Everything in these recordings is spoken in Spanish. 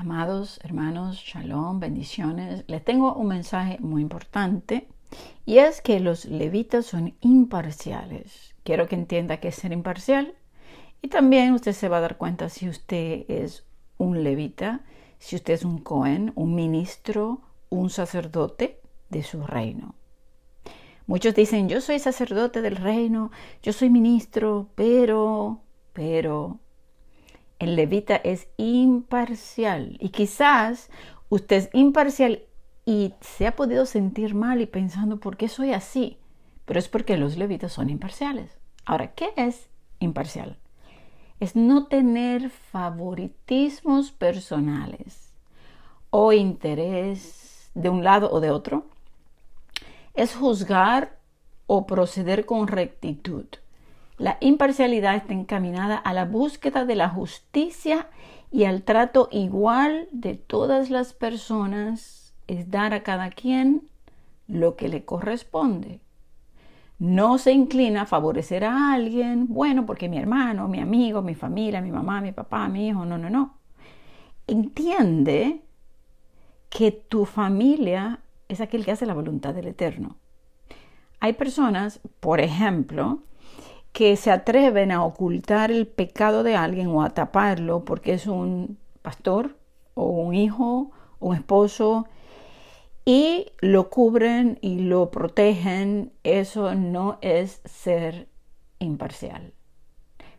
Amados hermanos, shalom, bendiciones. Les tengo un mensaje muy importante y es que los levitas son imparciales. Quiero que entienda que es ser imparcial y también usted se va a dar cuenta si usted es un levita, si usted es un cohen, un ministro, un sacerdote de su reino. Muchos dicen, yo soy sacerdote del reino, yo soy ministro, pero, pero, el levita es imparcial y quizás usted es imparcial y se ha podido sentir mal y pensando, ¿por qué soy así? Pero es porque los levitas son imparciales. Ahora, ¿qué es imparcial? Es no tener favoritismos personales o interés de un lado o de otro. Es juzgar o proceder con rectitud. La imparcialidad está encaminada a la búsqueda de la justicia y al trato igual de todas las personas. Es dar a cada quien lo que le corresponde. No se inclina a favorecer a alguien, bueno, porque mi hermano, mi amigo, mi familia, mi mamá, mi papá, mi hijo, no, no, no. Entiende que tu familia es aquel que hace la voluntad del Eterno. Hay personas, por ejemplo, que se atreven a ocultar el pecado de alguien o a taparlo porque es un pastor o un hijo, o un esposo, y lo cubren y lo protegen, eso no es ser imparcial.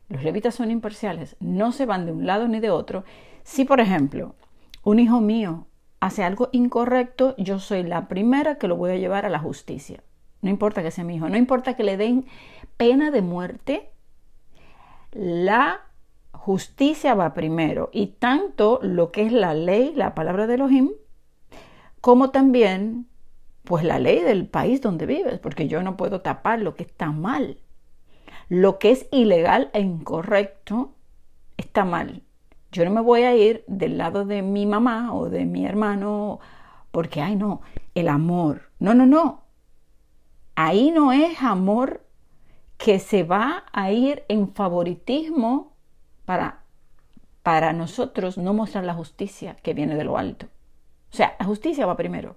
Los levitas son imparciales, no se van de un lado ni de otro. Si, por ejemplo, un hijo mío hace algo incorrecto, yo soy la primera que lo voy a llevar a la justicia. No importa que sea mi hijo, no importa que le den pena de muerte, la justicia va primero y tanto lo que es la ley, la palabra de Elohim, como también pues la ley del país donde vives, porque yo no puedo tapar lo que está mal. Lo que es ilegal e incorrecto está mal. Yo no me voy a ir del lado de mi mamá o de mi hermano porque, ay no, el amor. No, no, no. Ahí no es amor que se va a ir en favoritismo para, para nosotros no mostrar la justicia que viene de lo alto. O sea, la justicia va primero.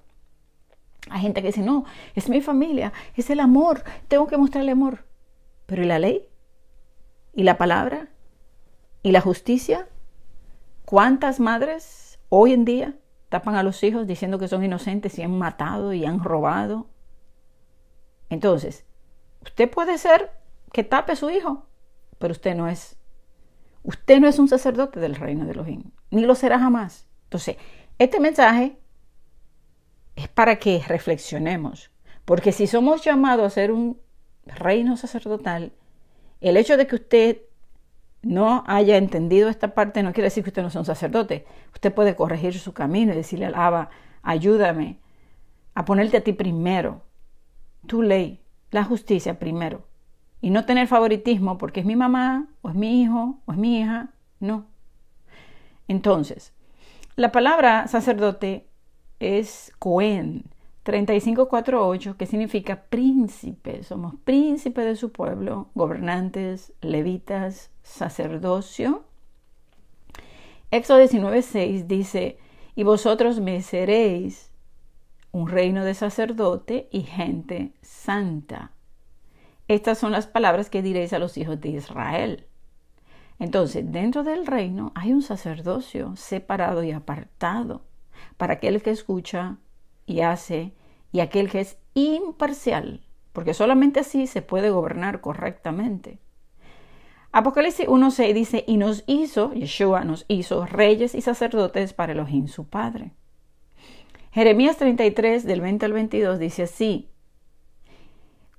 Hay gente que dice, no, es mi familia, es el amor, tengo que mostrarle amor. Pero ¿y la ley? ¿Y la palabra? ¿Y la justicia? ¿Cuántas madres hoy en día tapan a los hijos diciendo que son inocentes y han matado y han robado entonces, usted puede ser que tape su hijo, pero usted no es. Usted no es un sacerdote del reino de Elohim, ni lo será jamás. Entonces, este mensaje es para que reflexionemos, porque si somos llamados a ser un reino sacerdotal, el hecho de que usted no haya entendido esta parte no quiere decir que usted no sea un sacerdote. Usted puede corregir su camino y decirle al Abba, ayúdame a ponerte a ti primero, tu ley, la justicia primero. Y no tener favoritismo porque es mi mamá, o es mi hijo, o es mi hija, no. Entonces, la palabra sacerdote es Cohen 3548, que significa príncipe. Somos príncipes de su pueblo, gobernantes, levitas, sacerdocio. Éxodo 19:6 dice: Y vosotros me seréis un reino de sacerdote y gente santa. Estas son las palabras que diréis a los hijos de Israel. Entonces, dentro del reino hay un sacerdocio separado y apartado para aquel que escucha y hace y aquel que es imparcial, porque solamente así se puede gobernar correctamente. Apocalipsis 1.6 dice, y nos hizo, Yeshua nos hizo reyes y sacerdotes para Elohim su Padre. Jeremías 33 del 20 al 22 dice así,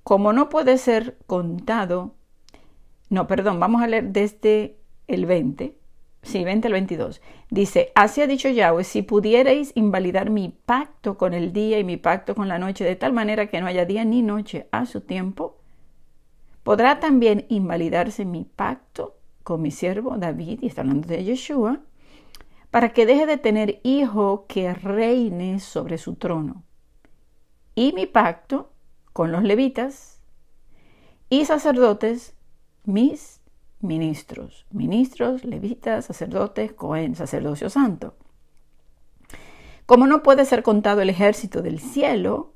como no puede ser contado, no, perdón, vamos a leer desde el 20, sí, 20 al 22. Dice, así ha dicho Yahweh, si pudierais invalidar mi pacto con el día y mi pacto con la noche, de tal manera que no haya día ni noche a su tiempo, ¿podrá también invalidarse mi pacto con mi siervo David? Y está hablando de Yeshua para que deje de tener hijo que reine sobre su trono. Y mi pacto con los levitas y sacerdotes, mis ministros, ministros, levitas, sacerdotes, cohen, sacerdocio santo. Como no puede ser contado el ejército del cielo,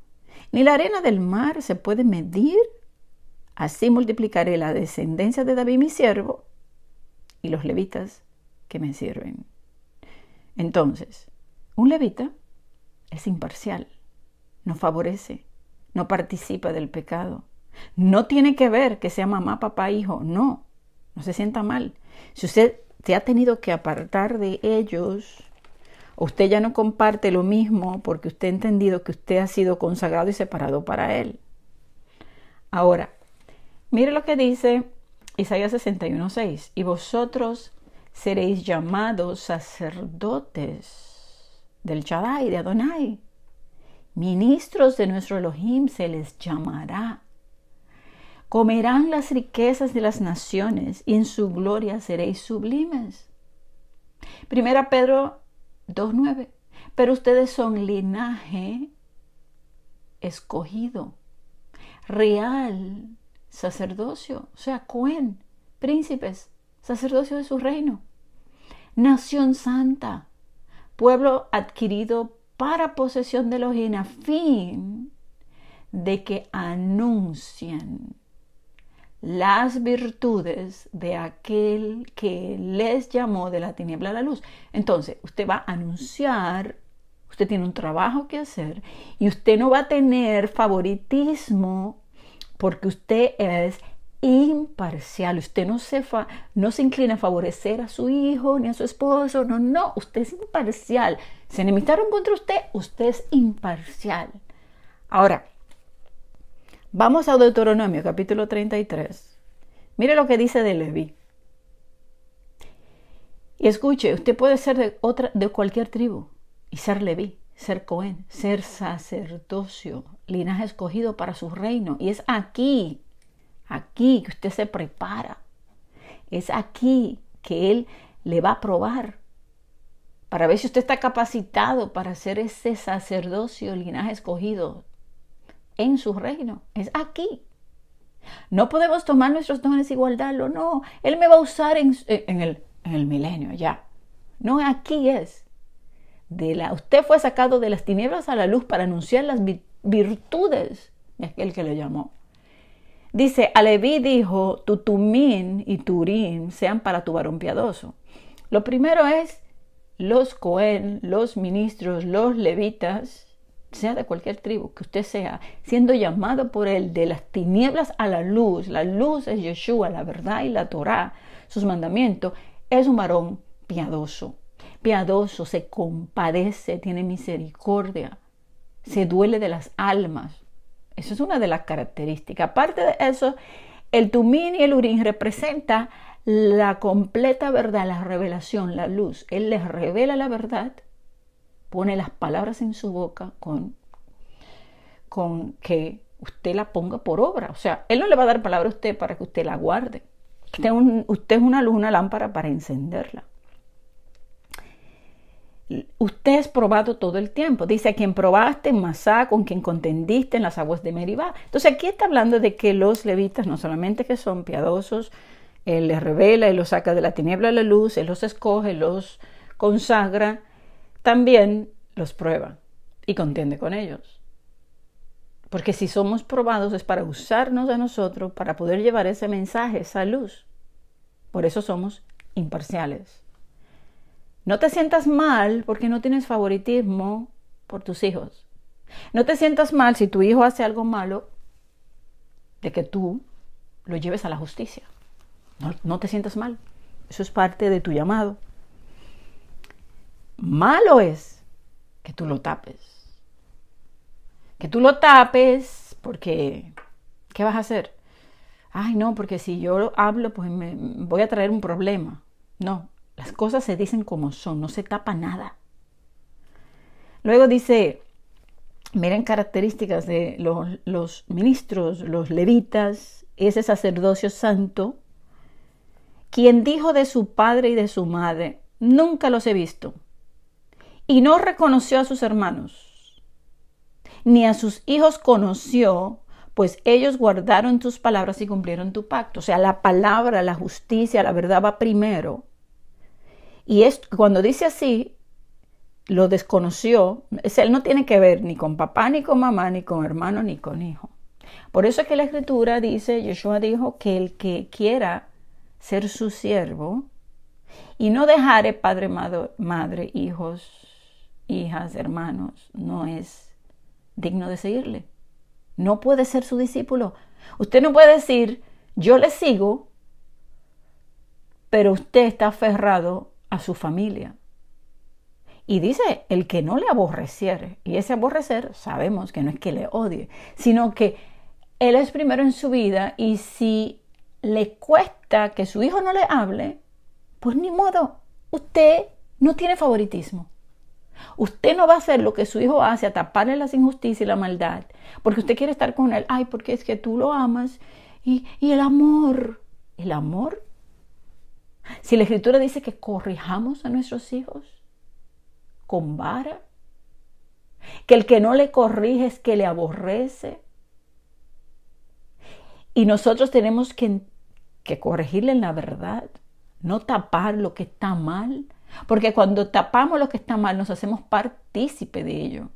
ni la arena del mar se puede medir, así multiplicaré la descendencia de David mi siervo y los levitas que me sirven. Entonces, un levita es imparcial, no favorece, no participa del pecado. No tiene que ver que sea mamá, papá, hijo, no, no se sienta mal. Si usted te ha tenido que apartar de ellos, usted ya no comparte lo mismo porque usted ha entendido que usted ha sido consagrado y separado para él. Ahora, mire lo que dice Isaías 61.6, y vosotros seréis llamados sacerdotes del Shaddai, de Adonai. Ministros de nuestro Elohim se les llamará. Comerán las riquezas de las naciones y en su gloria seréis sublimes. Primera Pedro 2.9. Pero ustedes son linaje escogido, real sacerdocio, o sea, Cohen, príncipes, sacerdocio de su reino, nación santa, pueblo adquirido para posesión de los a fin de que anuncien las virtudes de aquel que les llamó de la tiniebla a la luz. Entonces, usted va a anunciar, usted tiene un trabajo que hacer y usted no va a tener favoritismo porque usted es imparcial. Usted no se, no se inclina a favorecer a su hijo ni a su esposo. No, no, usted es imparcial. Se enemistaron contra usted, usted es imparcial. Ahora, vamos a Deuteronomio capítulo 33. Mire lo que dice de Levi Y escuche, usted puede ser de, otra, de cualquier tribu y ser Leví, ser Cohen, ser sacerdocio, linaje escogido para su reino. Y es aquí aquí que usted se prepara. Es aquí que Él le va a probar para ver si usted está capacitado para ser ese sacerdocio, linaje escogido en su reino. Es aquí. No podemos tomar nuestros dones y guardarlo. No, Él me va a usar en, el, milenio ya. No, aquí es. De la, usted fue sacado de las tinieblas a la luz para anunciar las virtudes de aquel que le llamó. Dice, Aleví dijo, tu tumín y turín sean para tu varón piadoso. Lo primero es, los cohen, los ministros, los levitas, sea de cualquier tribu, que usted sea, siendo llamado por él de las tinieblas a la luz, la luz es Yeshua, la verdad y la Torá, sus mandamientos, es un varón piadoso. Piadoso, se compadece, tiene misericordia, se duele de las almas. Eso es una de las características. Aparte de eso, el tumín y el urín representa la completa verdad, la revelación, la luz. Él les revela la verdad, pone las palabras en su boca con, con que usted la ponga por obra. O sea, él no le va a dar palabra a usted para que usted la guarde. Usted, usted es una luz, una lámpara para encenderla usted es probado todo el tiempo. Dice a quien probaste en Masá, con quien contendiste en las aguas de Meribá. Entonces aquí está hablando de que los levitas no solamente que son piadosos, Él les revela, Él los saca de la tiniebla a la luz, Él los escoge, los consagra, también los prueba y contiende con ellos. Porque si somos probados es para usarnos a nosotros, para poder llevar ese mensaje, esa luz. Por eso somos imparciales. No te sientas mal porque no tienes favoritismo por tus hijos. No te sientas mal si tu hijo hace algo malo de que tú lo lleves a la justicia. No, no te sientas mal. Eso es parte de tu llamado. Malo es que tú lo tapes. Que tú lo tapes porque, ¿qué vas a hacer? Ay, no, porque si yo hablo, pues me voy a traer un problema. No, las cosas se dicen como son, no se tapa nada. Luego dice, miren características de los, ministros, los levitas, ese sacerdocio santo, quien dijo de su padre y de su madre, nunca los he visto, y no reconoció a sus hermanos, ni a sus hijos conoció, pues ellos guardaron tus palabras y cumplieron tu pacto. O sea, la palabra, la justicia, la verdad va primero y cuando dice así, lo desconoció, es, él no tiene que ver ni con papá, ni con mamá, ni con hermano, ni con hijo. Por eso es que la escritura dice, Yeshua dijo que el que quiera ser su siervo y no dejare padre, madre, madre hijos, hijas, hermanos, no es digno de seguirle. No puede ser su discípulo. Usted no puede decir, yo le sigo, pero usted está aferrado a su familia. Y dice, el que no le aborreciere, y ese aborrecer sabemos que no es que le odie, sino que él es primero en su vida y si le cuesta que su hijo no le hable, pues ni modo, usted no tiene favoritismo. Usted no va a hacer lo que su hijo hace, a taparle las injusticias y la maldad, porque usted quiere estar con él. Ay, porque es que tú lo amas. Y, y el amor, el amor si la escritura dice que corrijamos a nuestros hijos con vara, que el que no le corrige es que le aborrece, y nosotros tenemos que, corregirle en la verdad, no tapar lo que está mal, porque cuando tapamos lo que está mal nos hacemos partícipe de ello.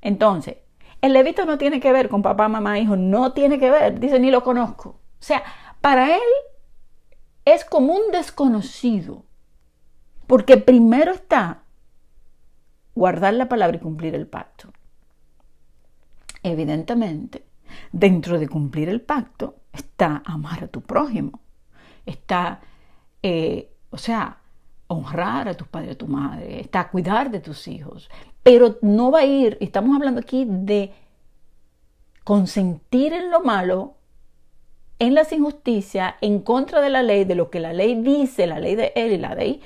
Entonces, el levito no tiene que ver con papá, mamá, hijo, no tiene que ver, dice ni lo conozco. O sea, para él es como un desconocido, porque primero está guardar la palabra y cumplir el pacto. Evidentemente, dentro de cumplir el pacto está amar a tu prójimo, está, eh, o sea, honrar a tus padres, a tu madre, está cuidar de tus hijos, pero no va a ir, estamos hablando aquí de consentir en lo malo en las injusticias, en contra de la ley, de lo que la ley dice, la ley de él y la ley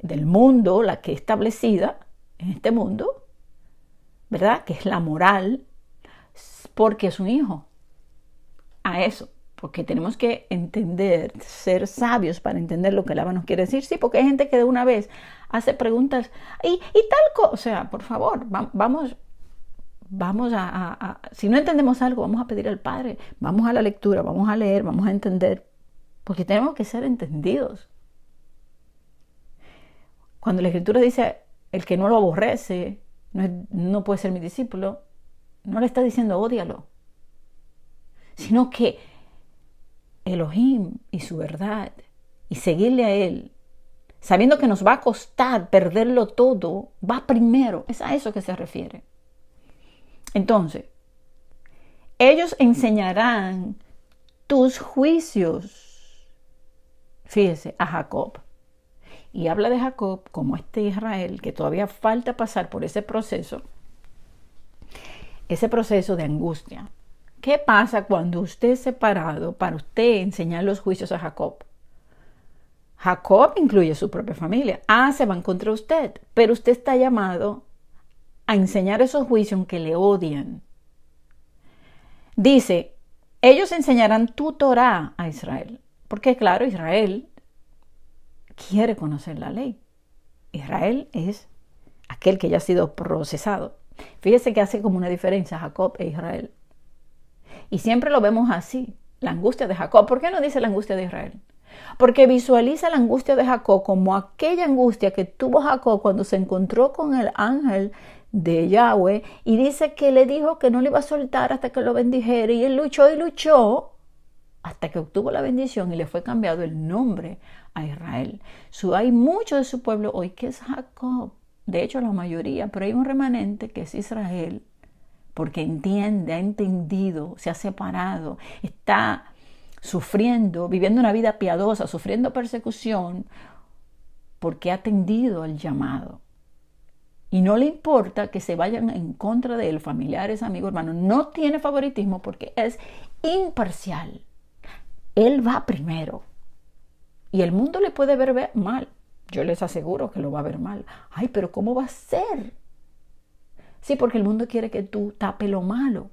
del mundo, la que es establecida en este mundo, ¿verdad? Que es la moral, porque es un hijo. A eso, porque tenemos que entender, ser sabios para entender lo que el nos quiere decir. Sí, porque hay gente que de una vez hace preguntas y, tal cosa. O sea, por favor, vamos vamos a, si no entendemos algo, vamos a pedir al Padre, vamos a la lectura, vamos a leer, vamos a entender, porque tenemos que ser entendidos. Cuando la Escritura dice, el que no lo aborrece, no, no puede ser mi discípulo, no le está diciendo ódialo, sino que Elohim y su verdad y seguirle a Él, sabiendo que nos va a costar perderlo todo, va primero, es a eso que se refiere. Entonces, ellos enseñarán tus juicios. Fíjese, a Jacob. Y habla de Jacob como este Israel que todavía falta pasar por ese proceso, ese proceso de angustia. ¿Qué pasa cuando usted es separado para usted enseñar los juicios a Jacob? Jacob incluye a su propia familia. Ah, se van contra usted, pero usted está llamado a enseñar esos juicios que le odian. Dice, ellos enseñarán tu Torah a Israel, porque claro, Israel quiere conocer la ley. Israel es aquel que ya ha sido procesado. Fíjese que hace como una diferencia Jacob e Israel. Y siempre lo vemos así, la angustia de Jacob. ¿Por qué no dice la angustia de Israel? Porque visualiza la angustia de Jacob como aquella angustia que tuvo Jacob cuando se encontró con el ángel de Yahweh y dice que le dijo que no le iba a soltar hasta que lo bendijera y él luchó y luchó hasta que obtuvo la bendición y le fue cambiado el nombre a Israel. hay mucho de su pueblo hoy que es Jacob, de hecho la mayoría, pero hay un remanente que es Israel, porque entiende, ha entendido, se ha separado, está sufriendo, viviendo una vida piadosa, sufriendo persecución, porque ha atendido al llamado y no le importa que se vayan en contra de él, familiares, amigos, hermanos. No tiene favoritismo porque es imparcial. Él va primero. Y el mundo le puede ver mal. Yo les aseguro que lo va a ver mal. Ay, pero ¿cómo va a ser? Sí, porque el mundo quiere que tú tape lo malo.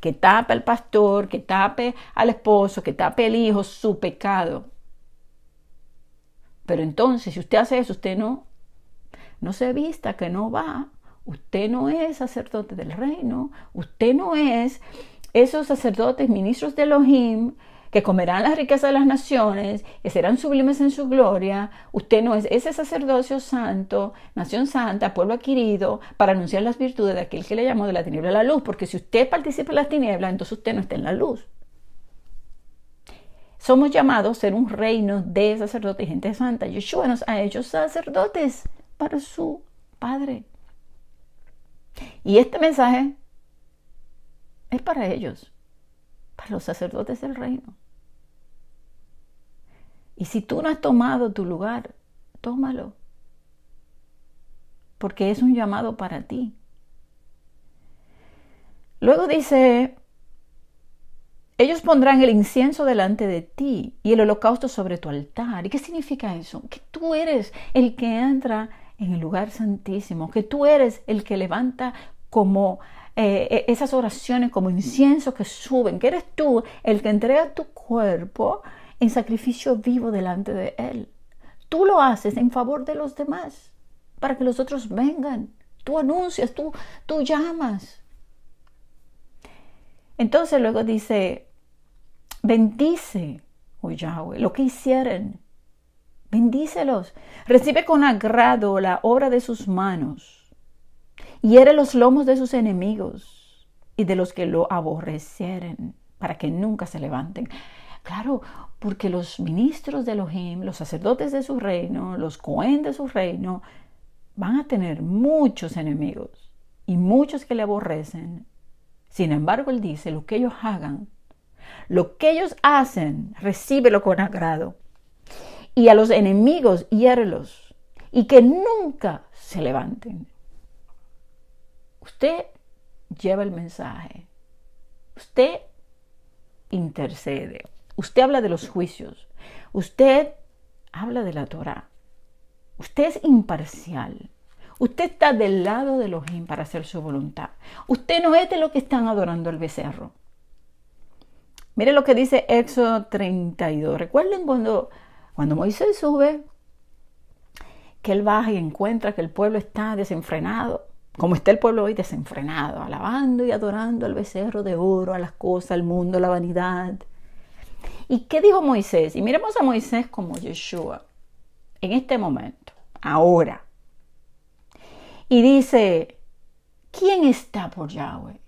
Que tape al pastor, que tape al esposo, que tape el hijo su pecado. Pero entonces, si usted hace eso, usted no no se vista que no va, usted no es sacerdote del reino, usted no es esos sacerdotes, ministros de Elohim, que comerán las riquezas de las naciones, que serán sublimes en su gloria. Usted no es ese sacerdocio santo, nación santa, pueblo adquirido, para anunciar las virtudes de aquel que le llamó de la tiniebla a la luz, porque si usted participa en las tinieblas, entonces usted no está en la luz. Somos llamados a ser un reino de sacerdotes y gente santa. Yeshua nos ha hecho sacerdotes para su Padre. Y este mensaje es para ellos, para los sacerdotes del reino. Y si tú no has tomado tu lugar, tómalo, porque es un llamado para ti. Luego dice, ellos pondrán el incienso delante de ti y el holocausto sobre tu altar. ¿Y qué significa eso? Que tú eres el que entra en el lugar santísimo, que tú eres el que levanta como eh, e-, esas oraciones, como incienso que suben, que eres tú el que entrega tu cuerpo en sacrificio vivo delante de Él. Tú lo haces en favor de los demás, para que los otros vengan. Tú anuncias, tú, tú llamas. Entonces luego dice, bendice, oh Yahweh, lo que hicieron Bendícelos. Recibe con agrado la obra de sus manos. y Hiere los lomos de sus enemigos y de los que lo aborrecieren, para que nunca se levanten. Claro, porque los ministros de Elohim, los sacerdotes de su reino, los cohen de su reino, van a tener muchos enemigos y muchos que le aborrecen. Sin embargo, él dice, lo que ellos hagan, lo que ellos hacen, recíbelo con agrado y a los enemigos hierlos y que nunca se levanten. Usted lleva el mensaje, usted intercede, usted habla de los juicios, usted habla de la Torah, usted es imparcial. Usted está del lado de ojim para hacer su voluntad. Usted no es de los que están adorando el becerro. Mire lo que dice Éxodo 32. Recuerden cuando cuando Moisés sube, que él baja y encuentra que el pueblo está desenfrenado, como está el pueblo hoy desenfrenado, alabando y adorando al becerro de oro, a las cosas, al mundo, a la vanidad. ¿Y qué dijo Moisés? Y miremos a Moisés como Yeshua, en este momento, ahora. Y dice, ¿quién está por Yahweh?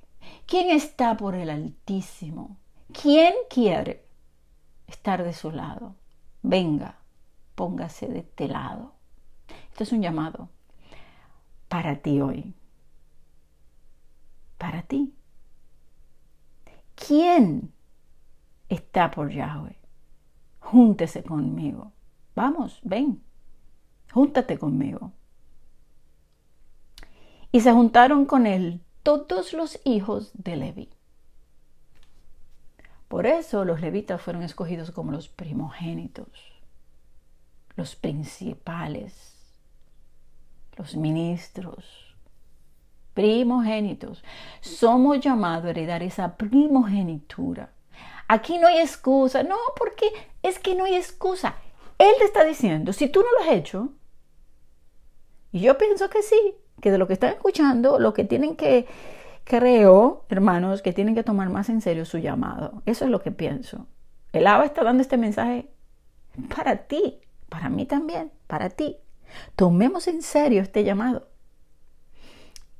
¿Quién está por el Altísimo? ¿Quién quiere estar de su lado? venga, póngase de este lado. Esto es un llamado para ti hoy. Para ti. ¿Quién está por Yahweh? Júntese conmigo. Vamos, ven. Júntate conmigo. Y se juntaron con él todos los hijos de Levi. Por eso los levitas fueron escogidos como los primogénitos, los principales, los ministros, primogénitos. Somos llamados a heredar esa primogenitura. Aquí no hay excusa, no, porque es que no hay excusa. Él te está diciendo, si tú no lo has hecho, y yo pienso que sí, que de lo que están escuchando, lo que tienen que creo, hermanos, que tienen que tomar más en serio su llamado. Eso es lo que pienso. El ABA está dando este mensaje para ti, para mí también, para ti. Tomemos en serio este llamado.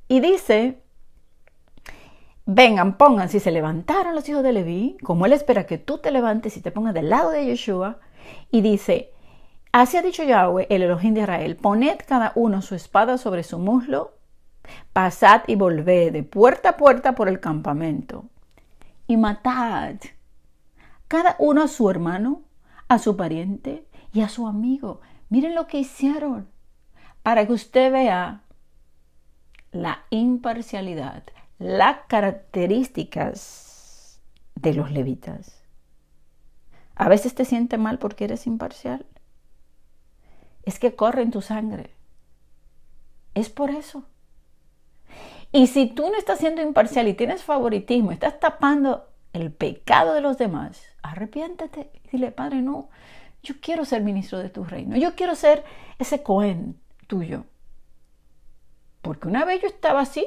Y dice, vengan, pongan, si se levantaron los hijos de Leví, como él espera que tú te levantes y te pongas del lado de Yeshua, y dice, así ha dicho Yahweh, el Elohim de Israel, poned cada uno su espada sobre su muslo Pasad y volved de puerta a puerta por el campamento. Y matad cada uno a su hermano, a su pariente y a su amigo. Miren lo que hicieron para que usted vea la imparcialidad, las características de los levitas. A veces te sientes mal porque eres imparcial. Es que corre en tu sangre. Es por eso. Y si tú no estás siendo imparcial y tienes favoritismo, estás tapando el pecado de los demás, arrepiéntete y dile, Padre, no, yo quiero ser ministro de tu reino, yo quiero ser ese cohen tuyo. Porque una vez yo estaba así,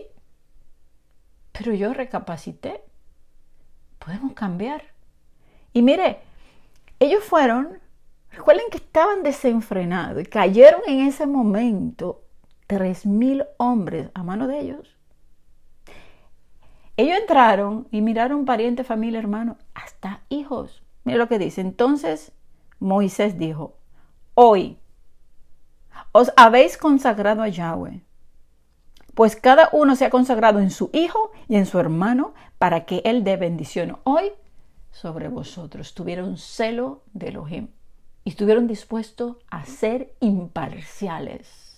pero yo recapacité. Podemos cambiar. Y mire, ellos fueron, recuerden que estaban desenfrenados y cayeron en ese momento tres mil hombres a mano de ellos. Ellos entraron y miraron pariente, familia, hermano, hasta hijos. Mira lo que dice. Entonces Moisés dijo, hoy os habéis consagrado a Yahweh, pues cada uno se ha consagrado en su hijo y en su hermano para que él dé bendición hoy sobre vosotros. Tuvieron celo de Elohim y estuvieron dispuestos a ser imparciales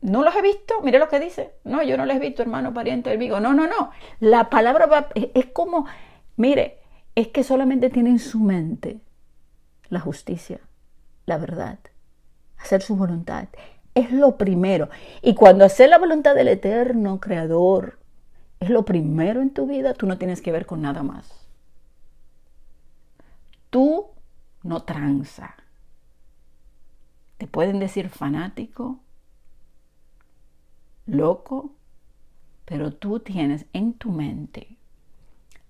no los he visto, mire lo que dice. No, yo no los he visto, hermano, pariente el No, no, no. La palabra va, es, como, mire, es que solamente tiene en su mente la justicia, la verdad, hacer su voluntad. Es lo primero. Y cuando hacer la voluntad del eterno creador, es lo primero en tu vida, tú no tienes que ver con nada más. Tú no tranza. Te pueden decir fanático, loco, pero tú tienes en tu mente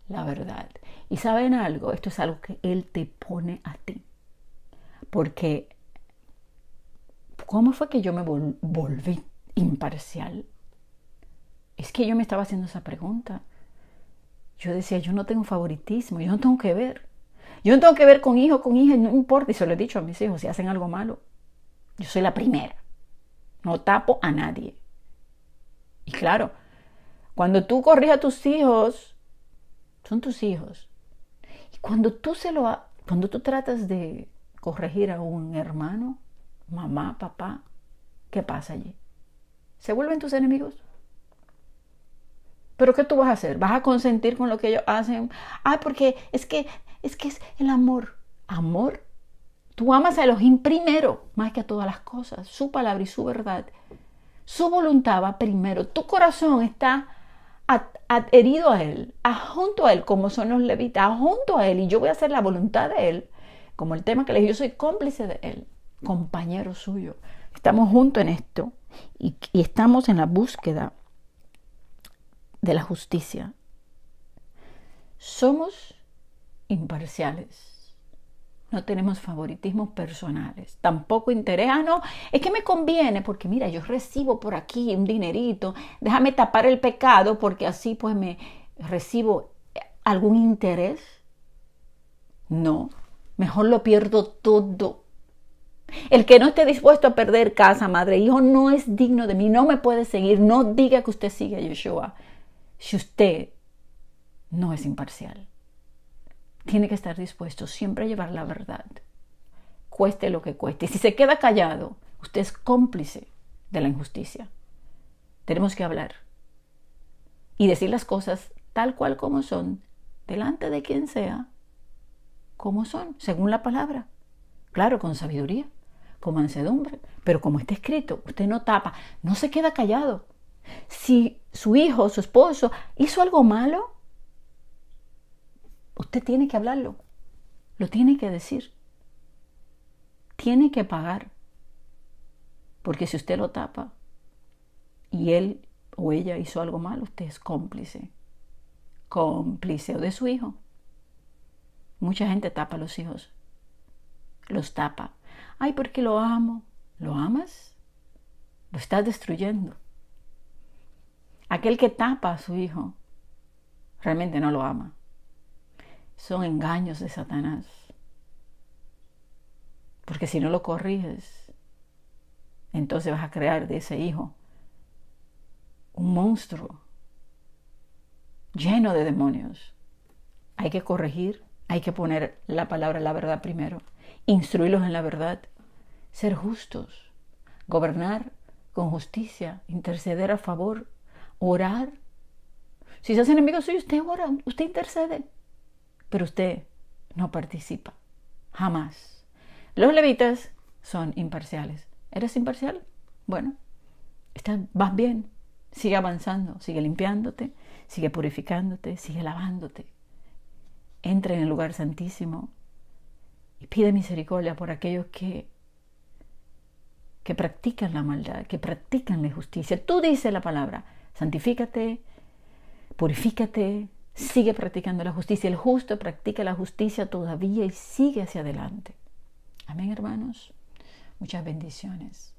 la verdad. Y saben algo, esto es algo que Él te pone a ti. Porque, ¿cómo fue que yo me volví imparcial? Es que yo me estaba haciendo esa pregunta. Yo decía, yo no tengo favoritismo, yo no tengo que ver. Yo no tengo que ver con hijo, con hijas no importa. Y se lo he dicho a mis hijos, si hacen algo malo, yo soy la primera. No tapo a nadie. Y claro, cuando tú corriges a tus hijos, son tus hijos. Y cuando tú se lo cuando tú tratas de corregir a un hermano, mamá, papá, ¿qué pasa allí? ¿Se vuelven tus enemigos? Pero ¿qué tú vas a hacer? ¿Vas a consentir con lo que ellos hacen? Ah, porque es que es que es el amor. Amor. Tú amas a Elohim primero, más que a todas las cosas, su palabra y su verdad. Su voluntad va primero. Tu corazón está adherido a Él, junto a Él, como son los levitas, junto a Él, y yo voy a hacer la voluntad de Él, como el tema que les dije, yo soy cómplice de Él, compañero suyo. Estamos juntos en esto y estamos en la búsqueda de la justicia. Somos imparciales no tenemos favoritismos personales, tampoco interés, ah, no, es que me conviene porque mira, yo recibo por aquí un dinerito, déjame tapar el pecado porque así pues me recibo algún interés. No, mejor lo pierdo todo. El que no esté dispuesto a perder casa, madre, hijo, no es digno de mí, no me puede seguir, no diga que usted sigue a Yeshua si usted no es imparcial tiene que estar dispuesto siempre a llevar la verdad, cueste lo que cueste. Y si se queda callado, usted es cómplice de la injusticia. Tenemos que hablar y decir las cosas tal cual como son, delante de quien sea, como son, según la palabra. Claro, con sabiduría, con mansedumbre, pero como está escrito, usted no tapa, no se queda callado. Si su hijo, su esposo hizo algo malo, Usted tiene que hablarlo, lo tiene que decir, tiene que pagar, porque si usted lo tapa y él o ella hizo algo mal, usted es cómplice, cómplice de su hijo. Mucha gente tapa a los hijos, los tapa. Ay, porque lo amo. ¿Lo amas? Lo estás destruyendo. Aquel que tapa a su hijo realmente no lo ama son engaños de Satanás. Porque si no lo corriges, entonces vas a crear de ese hijo un monstruo lleno de demonios. Hay que corregir, hay que poner la palabra la verdad primero, instruirlos en la verdad, ser justos, gobernar con justicia, interceder a favor, orar. Si se hace enemigo suyo, usted ora, usted intercede pero usted no participa, jamás. Los levitas son imparciales. ¿Eres imparcial? Bueno, estás, vas bien, sigue avanzando, sigue limpiándote, sigue purificándote, sigue lavándote. Entra en el lugar santísimo y pide misericordia por aquellos que que practican la maldad, que practican la injusticia. Tú dices la palabra, santifícate, purifícate, sigue practicando la justicia. El justo practica la justicia todavía y sigue hacia adelante. Amén, hermanos. Muchas bendiciones.